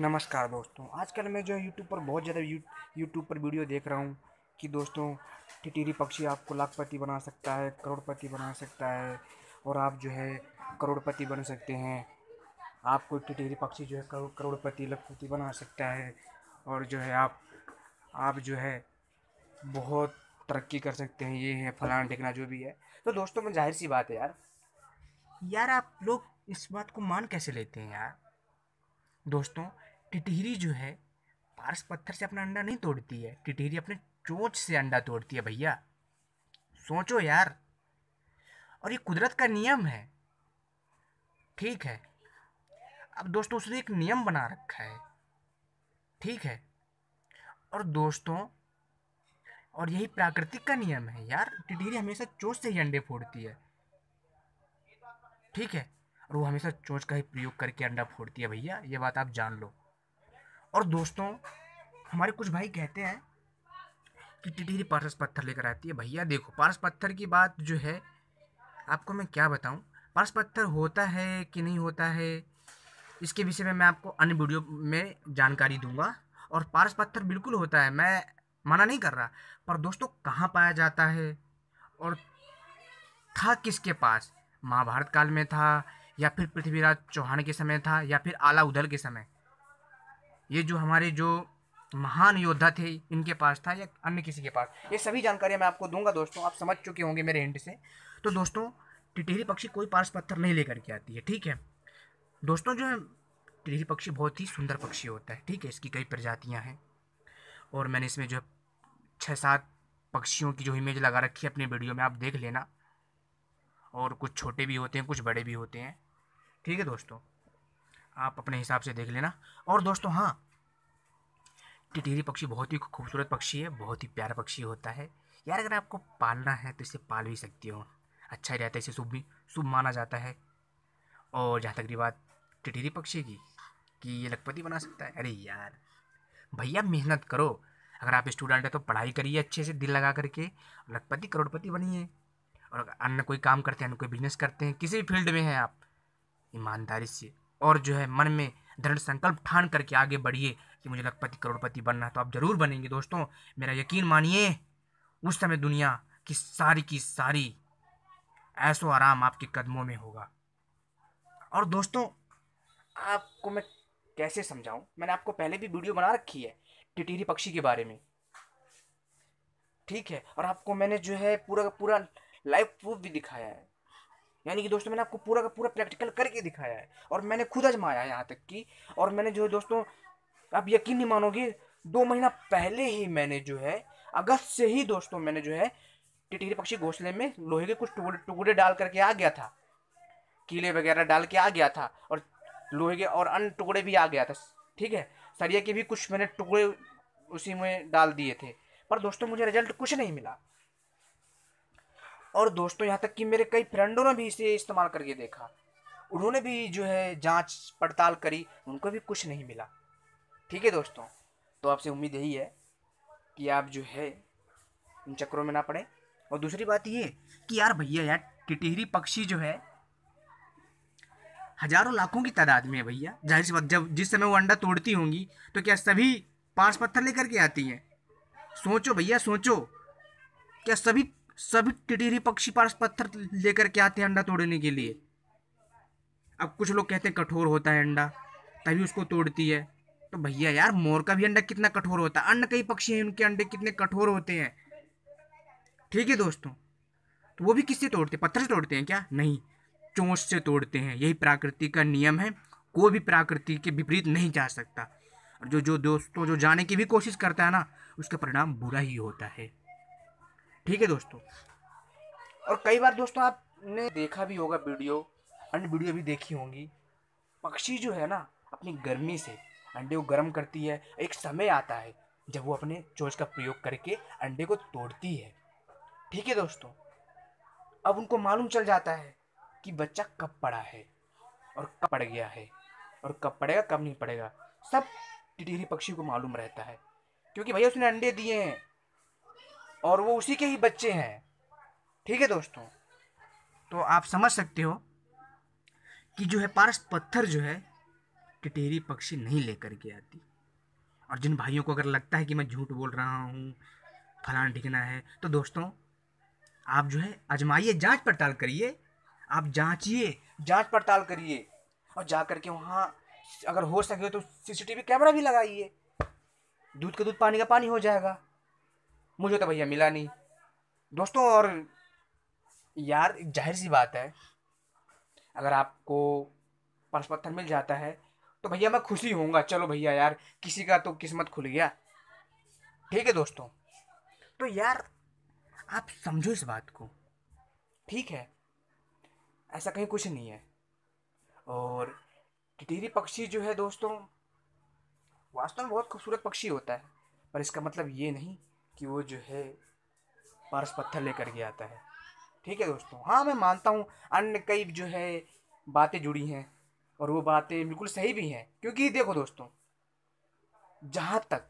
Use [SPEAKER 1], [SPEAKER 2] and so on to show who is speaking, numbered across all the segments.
[SPEAKER 1] नमस्कार दोस्तों आजकल मैं जो है यूट्यूब पर बहुत ज़्यादा यू यूट्यूब पर वीडियो देख रहा हूँ कि दोस्तों टिटीरी पक्षी आपको लाखपति बना सकता है करोड़पति बना सकता है और आप जो है करोड़पति बन सकते हैं आपको टिटीरी पक्षी जो है करोड़ करोड़पति लखपति बना सकता है और जो है आप आप जो है बहुत तरक्की कर सकते हैं ये है फलाना टेकना जो भी है तो दोस्तों में जाहिर सी बात है यार यार आप लोग इस बात को मान कैसे लेते हैं यार दोस्तों टिटहरी जो है पारस पत्थर से अपना अंडा नहीं तोड़ती है टिटहरी अपने चोंच से अंडा तोड़ती है भैया सोचो यार और ये कुदरत का नियम है ठीक है अब दोस्तों उसने एक नियम बना रखा है ठीक है और दोस्तों और यही प्राकृतिक का नियम है यार टिटहरी हमेशा चोंच से ही अंडे फोड़ती है ठीक है और वो हमेशा चोंच का ही प्रयोग करके अंडा फोड़ती है भैया ये बात आप जान लो और दोस्तों हमारे कुछ भाई कहते हैं कि टिटीरी पारस पत्थर लेकर आती है भैया देखो पारस पत्थर की बात जो है आपको मैं क्या बताऊँ पारस पत्थर होता है कि नहीं होता है इसके विषय में मैं आपको अन्य वीडियो में जानकारी दूंगा और पारस पत्थर बिल्कुल होता है मैं मना नहीं कर रहा पर दोस्तों कहाँ पाया जाता है और था किसके पास महाभारत काल में था या फिर पृथ्वीराज चौहान के समय था या फिर आला उधल के समय ये जो हमारे जो महान योद्धा थे इनके पास था या अन्य किसी के पास ये सभी जानकारियाँ मैं आपको दूंगा दोस्तों आप समझ चुके होंगे मेरे हिंट से तो दोस्तों टिटेरी पक्षी कोई पार्श पत्थर नहीं लेकर के आती है ठीक है दोस्तों जो है टिटेरी पक्षी बहुत ही सुंदर पक्षी होता है ठीक है इसकी कई प्रजातियाँ हैं और मैंने इसमें जो है छः सात पक्षियों की जो इमेज लगा रखी है अपने वीडियो में आप देख लेना और कुछ छोटे भी होते हैं कुछ बड़े भी होते हैं ठीक है दोस्तों आप अपने हिसाब से देख लेना और दोस्तों हाँ टिटेरी पक्षी बहुत ही खूबसूरत पक्षी है बहुत ही प्यारा पक्षी होता है यार अगर आपको पालना है तो इसे पाल भी सकती हो अच्छा ही रहता है इसे शुभ भी शुभ माना जाता है और जहाँ तक रही बात टिटेरी पक्षी की कि ये लखपति बना सकता है अरे यार भैया मेहनत करो अगर आप स्टूडेंट हैं तो पढ़ाई करिए अच्छे से दिल लगा करके लखपति करोड़पति बनिए और अन्य कोई काम करते हैं अन्य कोई बिजनेस करते हैं किसी भी फील्ड में हैं आप ईमानदारी से और जो है मन में दृढ़ संकल्प ठान करके आगे बढ़िए कि मुझे लखपति करोड़पति बनना है तो आप ज़रूर बनेंगे दोस्तों मेरा यकीन मानिए उस समय दुनिया की सारी की सारी ऐसो आराम आपके कदमों में होगा और दोस्तों आपको मैं कैसे समझाऊं मैंने आपको पहले भी वीडियो बना रखी है टिटीरी पक्षी के बारे में ठीक है और आपको मैंने जो है पूरा पूरा लाइव प्रूफ भी दिखाया है यानी कि दोस्तों मैंने आपको पूरा का पूरा प्रैक्टिकल करके दिखाया है और मैंने खुद आजमाया यहाँ तक कि और मैंने जो है दोस्तों आप यकीन नहीं मानोगे दो महीना पहले ही मैंने जो है अगस्त से ही दोस्तों मैंने जो है टिटरी पक्षी घोंसले में लोहे के कुछ टुकड़े टुकड़े डाल करके आ गया था कीले वगैरह डाल के आ गया था और लोहे के और अन्य टुकड़े भी आ गया था ठीक है सरिया के भी कुछ मैंने टुकड़े उसी में डाल दिए थे पर दोस्तों मुझे रिजल्ट कुछ नहीं मिला और दोस्तों यहाँ तक कि मेरे कई फ्रेंडों ने भी इसे इस्तेमाल करके देखा उन्होंने भी जो है जांच पड़ताल करी उनको भी कुछ नहीं मिला ठीक है दोस्तों तो आपसे उम्मीद यही है कि आप जो है इन चक्करों में ना पड़े और दूसरी बात ये कि यार भैया यार टिटिहरी पक्षी जो है हजारों लाखों की तादाद में है भैया जाहिर सी बात जब जिस समय वो अंडा तोड़ती होंगी तो क्या सभी पांच पत्थर लेकर के आती हैं सोचो भैया सोचो क्या सभी सभी टिटीरी पक्षी पास पत्थर लेकर के आते हैं अंडा तोड़ने के लिए अब कुछ लोग कहते हैं कठोर होता है अंडा तभी उसको तोड़ती है तो भैया यार मोर का भी अंडा कितना कठोर होता है अन्य कई पक्षी हैं उनके अंडे कितने कठोर होते हैं ठीक है दोस्तों तो वो भी किससे तोड़ते हैं पत्थर से तोड़ते हैं क्या नहीं चोंच से तोड़ते हैं यही प्रकृति का नियम है कोई भी प्रकृति के विपरीत नहीं जा सकता और जो जो दोस्तों जो जाने की भी कोशिश करता है ना उसका परिणाम बुरा ही होता है ठीक है दोस्तों और कई बार दोस्तों आपने देखा भी होगा वीडियो अंड वीडियो भी देखी होंगी पक्षी जो है ना अपनी गर्मी से अंडे को गर्म करती है एक समय आता है जब वो अपने चोच का प्रयोग करके अंडे को तोड़ती है ठीक है दोस्तों अब उनको मालूम चल जाता है कि बच्चा कब पड़ा है और कब पड़ गया है और कब पड़ेगा कब नहीं पड़ेगा सब टिटीरी पक्षी को मालूम रहता है क्योंकि भैया उसने अंडे दिए हैं और वो उसी के ही बच्चे हैं ठीक है दोस्तों तो आप समझ सकते हो कि जो है पारस पत्थर जो है टिटेरी पक्षी नहीं लेकर के आती और जिन भाइयों को अगर लगता है कि मैं झूठ बोल रहा हूँ फलान ढिकना है तो दोस्तों आप जो है आजमाइए जांच पड़ताल करिए आप जांचिए जांच पड़ताल करिए और जा करके वहाँ अगर हो सके तो सीसीटीवी कैमरा भी लगाइए दूध का दूध पानी का पानी हो जाएगा मुझे तो भैया मिला नहीं दोस्तों और यार जाहिर सी बात है अगर आपको पर्स पत्थर मिल जाता है तो भैया मैं खुशी होऊंगा चलो भैया यार किसी का तो किस्मत खुल गया ठीक है दोस्तों तो यार आप समझो इस बात को ठीक है ऐसा कहीं कुछ नहीं है और टिटीरी पक्षी जो है दोस्तों वास्तव में बहुत खूबसूरत पक्षी होता है पर इसका मतलब ये नहीं कि वो जो है पारस पत्थर लेकर के आता है ठीक है दोस्तों हाँ मैं मानता हूँ अन्य कई जो है बातें जुड़ी हैं और वो बातें बिल्कुल सही भी हैं क्योंकि देखो दोस्तों जहाँ तक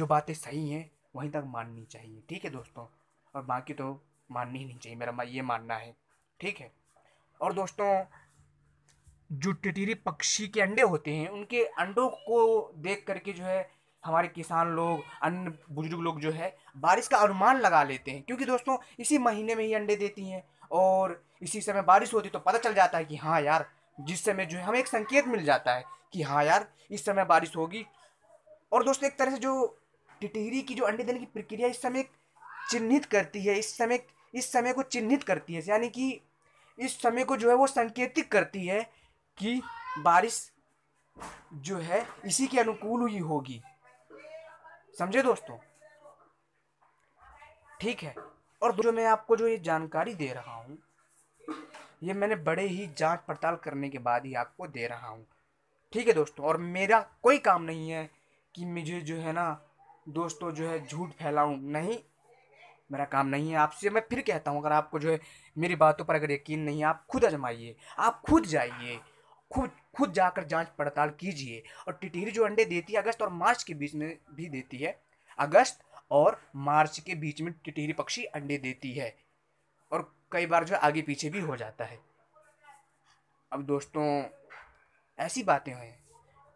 [SPEAKER 1] जो बातें सही हैं वहीं तक माननी चाहिए ठीक है दोस्तों और बाकी तो माननी ही नहीं चाहिए मेरा ये मानना है ठीक है और दोस्तों जो टिटीरी पक्षी के अंडे होते हैं उनके अंडों को देख करके जो है हमारे किसान लोग अन्य बुजुर्ग लोग जो है बारिश का अनुमान लगा लेते हैं क्योंकि दोस्तों इसी महीने में ही अंडे देती हैं और इसी समय बारिश होती तो पता चल जाता है कि हाँ यार जिस समय जो है हमें एक संकेत मिल जाता है कि हाँ यार इस समय बारिश होगी और दोस्तों एक तरह से जो टिटहरी की जो अंडे देने की प्रक्रिया इस समय चिन्हित करती है इस समय इस समय को चिन्हित करती है यानी कि इस समय को जो है वो संकेतिक करती है कि बारिश जो है इसी के अनुकूल ही होगी समझे दोस्तों ठीक है और जो मैं आपको जो ये जानकारी दे रहा हूँ ये मैंने बड़े ही जांच पड़ताल करने के बाद ही आपको दे रहा हूँ ठीक है दोस्तों और मेरा कोई काम नहीं है कि मुझे जो है ना दोस्तों जो है झूठ फैलाऊं नहीं मेरा काम नहीं है आपसे मैं फिर कहता हूँ अगर आपको जो है मेरी बातों पर अगर यकीन नहीं है आप खुद आजमाइए आप खुद जाइए खुद खुद जाकर जांच पड़ताल कीजिए और टिटीरी जो अंडे देती है अगस्त और मार्च के बीच में भी देती है अगस्त और मार्च के बीच में टिटीरी पक्षी अंडे देती है और कई बार जो आगे पीछे भी हो जाता है अब दोस्तों ऐसी बातें हैं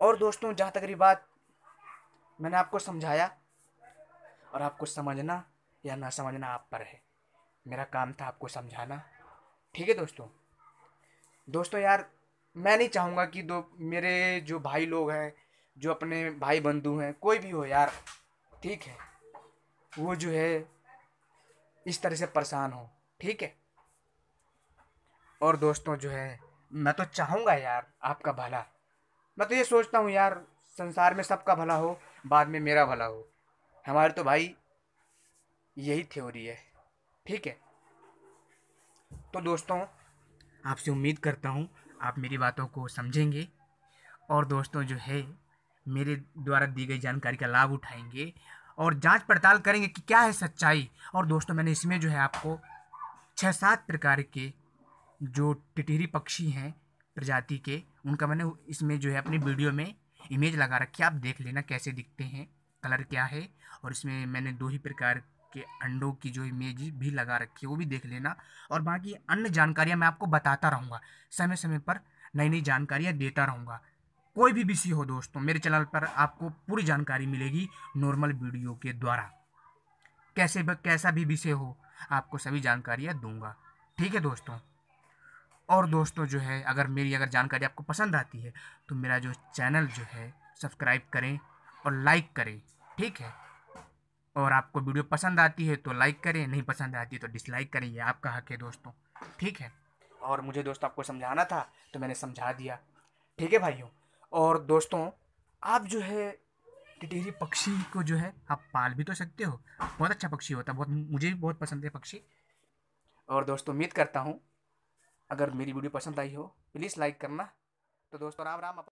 [SPEAKER 1] और दोस्तों जहाँ तक ये बात मैंने आपको समझाया और आपको समझना या ना समझना आप पर है मेरा काम था आपको समझाना ठीक है दोस्तों दोस्तों यार मैं नहीं चाहूँगा कि दो मेरे जो भाई लोग हैं जो अपने भाई बंधु हैं कोई भी हो यार ठीक है वो जो है इस तरह से परेशान हो ठीक है और दोस्तों जो है मैं तो चाहूँगा यार आपका भला मैं तो ये सोचता हूँ यार संसार में सबका भला हो बाद में मेरा भला हो हमारे तो भाई यही थ्योरी है ठीक है तो दोस्तों आपसे उम्मीद करता हूँ आप मेरी बातों को समझेंगे और दोस्तों जो है मेरे द्वारा दी गई जानकारी का लाभ उठाएंगे और जांच पड़ताल करेंगे कि क्या है सच्चाई और दोस्तों मैंने इसमें जो है आपको छः सात प्रकार के जो टिटिरी पक्षी हैं प्रजाति के उनका मैंने इसमें जो है अपनी वीडियो में इमेज लगा रखी आप देख लेना कैसे दिखते हैं कलर क्या है और इसमें मैंने दो ही प्रकार के अंडों की जो इमेज भी लगा रखी है वो भी देख लेना और बाकी अन्य जानकारियाँ मैं आपको बताता रहूँगा समय समय पर नई नई जानकारियाँ देता रहूँगा कोई भी विषय हो दोस्तों मेरे चैनल पर आपको पूरी जानकारी मिलेगी नॉर्मल वीडियो के द्वारा कैसे कैसा भी विषय हो आपको सभी जानकारियाँ दूंगा ठीक है दोस्तों और दोस्तों जो है अगर मेरी अगर जानकारी आपको पसंद आती है तो मेरा जो चैनल जो है सब्सक्राइब करें और लाइक करें ठीक है और आपको वीडियो पसंद आती है तो लाइक करें नहीं पसंद आती तो डिसलाइक करें ये आपका हक है दोस्तों ठीक है और मुझे दोस्तों आपको समझाना था तो मैंने समझा दिया ठीक है भाइयों और दोस्तों आप जो है टिटेरी पक्षी को जो है आप पाल भी तो सकते हो बहुत अच्छा पक्षी होता है बहुत मुझे भी बहुत पसंद है पक्षी और दोस्तों उम्मीद करता हूँ अगर मेरी वीडियो पसंद आई हो प्लीज़ लाइक करना तो दोस्तों राम राम